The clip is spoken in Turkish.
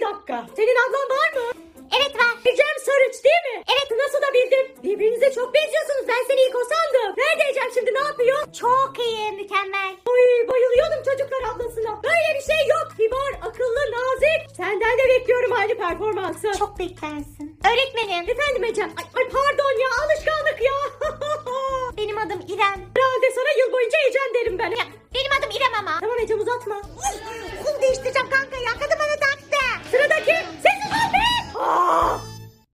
bir dakika. Senin ablan var mı? Evet var. Ecem Sarıç değil mi? Evet. Nasıl da bildim. Birbirinize çok benziyorsunuz. Ben seni ilk o sandım. Nerede Ecem şimdi ne yapıyor? Çok iyi mükemmel. Oy bayılıyordum çocuklar ablasına. Böyle bir şey yok. Kibar, akıllı, nazik. Senden de bekliyorum aynı performansı. Çok beklersin. Öğretmenim. Efendim Ecem. Ay, ay pardon ya alışkanlık ya. Benim adım İrem. Herhalde sana yıl boyunca Ecem derim.